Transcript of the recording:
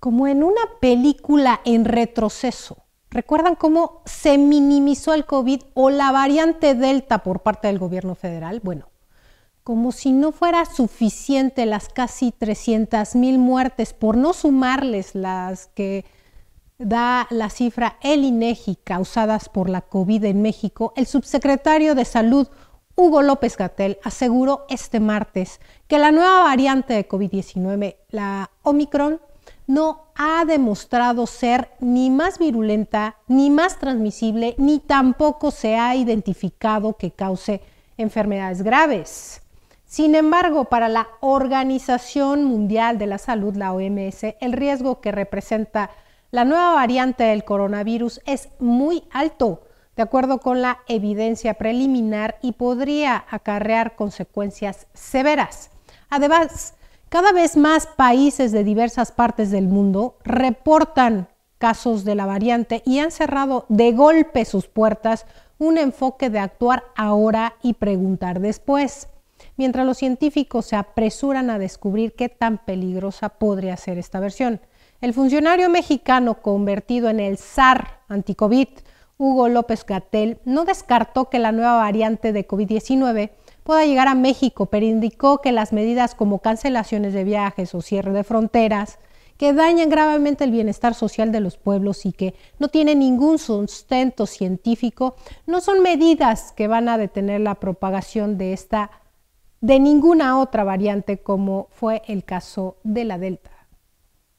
como en una película en retroceso. ¿Recuerdan cómo se minimizó el COVID o la variante Delta por parte del gobierno federal? Bueno, como si no fuera suficiente las casi 300.000 muertes, por no sumarles las que da la cifra el INEGI causadas por la COVID en México, el subsecretario de Salud Hugo López Gatel aseguró este martes que la nueva variante de COVID-19, la Omicron, no ha demostrado ser ni más virulenta, ni más transmisible, ni tampoco se ha identificado que cause enfermedades graves. Sin embargo, para la Organización Mundial de la Salud, la OMS, el riesgo que representa la nueva variante del coronavirus es muy alto, de acuerdo con la evidencia preliminar, y podría acarrear consecuencias severas. Además, cada vez más países de diversas partes del mundo reportan casos de la variante y han cerrado de golpe sus puertas un enfoque de actuar ahora y preguntar después, mientras los científicos se apresuran a descubrir qué tan peligrosa podría ser esta versión. El funcionario mexicano convertido en el zar anticovid, Hugo López Gatel, no descartó que la nueva variante de COVID-19 pueda llegar a México, pero indicó que las medidas como cancelaciones de viajes o cierre de fronteras que dañan gravemente el bienestar social de los pueblos y que no tienen ningún sustento científico, no son medidas que van a detener la propagación de esta de ninguna otra variante como fue el caso de la Delta.